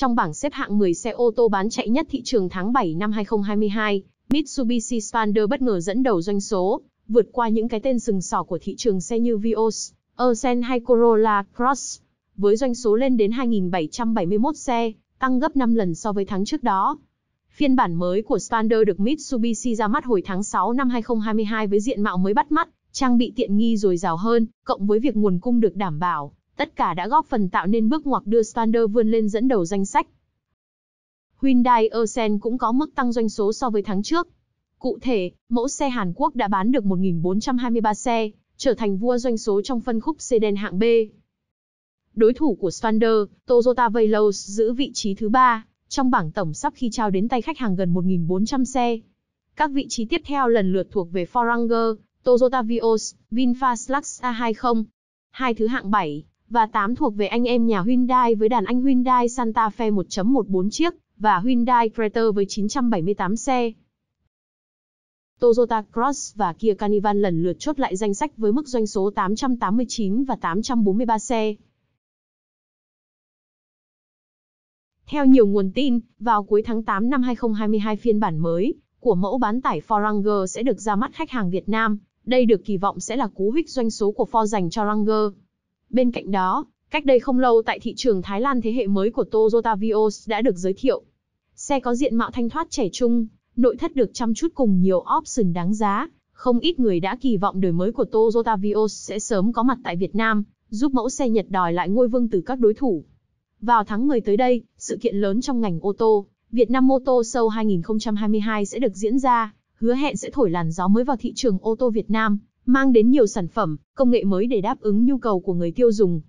Trong bảng xếp hạng 10 xe ô tô bán chạy nhất thị trường tháng 7 năm 2022, Mitsubishi Xpander bất ngờ dẫn đầu doanh số, vượt qua những cái tên sừng sỏ của thị trường xe như Vios, Earsen hay Corolla Cross. Với doanh số lên đến 2.771 xe, tăng gấp 5 lần so với tháng trước đó. Phiên bản mới của Xpander được Mitsubishi ra mắt hồi tháng 6 năm 2022 với diện mạo mới bắt mắt, trang bị tiện nghi dồi dào hơn, cộng với việc nguồn cung được đảm bảo, Tất cả đã góp phần tạo nên bước ngoặt đưa Standard vươn lên dẫn đầu danh sách. Hyundai Accent cũng có mức tăng doanh số so với tháng trước. Cụ thể, mẫu xe Hàn Quốc đã bán được 1.423 xe, trở thành vua doanh số trong phân khúc sedan hạng B. Đối thủ của Standard, Toyota Veloz giữ vị trí thứ ba trong bảng tổng sắp khi trao đến tay khách hàng gần 1.400 xe. Các vị trí tiếp theo lần lượt thuộc về Ford Toyota Vios, VinFast Lux A20, hai thứ hạng 7, và 8 thuộc về anh em nhà Hyundai với đàn anh Hyundai Santa Fe 1.14 chiếc và Hyundai Creta với 978 xe. Toyota Cross và Kia Carnival lần lượt chốt lại danh sách với mức doanh số 889 và 843 xe. Theo nhiều nguồn tin, vào cuối tháng 8 năm 2022 phiên bản mới của mẫu bán tải Ford Ranger sẽ được ra mắt khách hàng Việt Nam. Đây được kỳ vọng sẽ là cú hích doanh số của Ford dành cho Ranger. Bên cạnh đó, cách đây không lâu tại thị trường Thái Lan thế hệ mới của Toyota Vios đã được giới thiệu. Xe có diện mạo thanh thoát trẻ trung, nội thất được chăm chút cùng nhiều option đáng giá. Không ít người đã kỳ vọng đời mới của Toyota Vios sẽ sớm có mặt tại Việt Nam, giúp mẫu xe Nhật đòi lại ngôi vương từ các đối thủ. Vào tháng 10 tới đây, sự kiện lớn trong ngành ô tô, Việt Nam Motor Show 2022 sẽ được diễn ra, hứa hẹn sẽ thổi làn gió mới vào thị trường ô tô Việt Nam mang đến nhiều sản phẩm, công nghệ mới để đáp ứng nhu cầu của người tiêu dùng.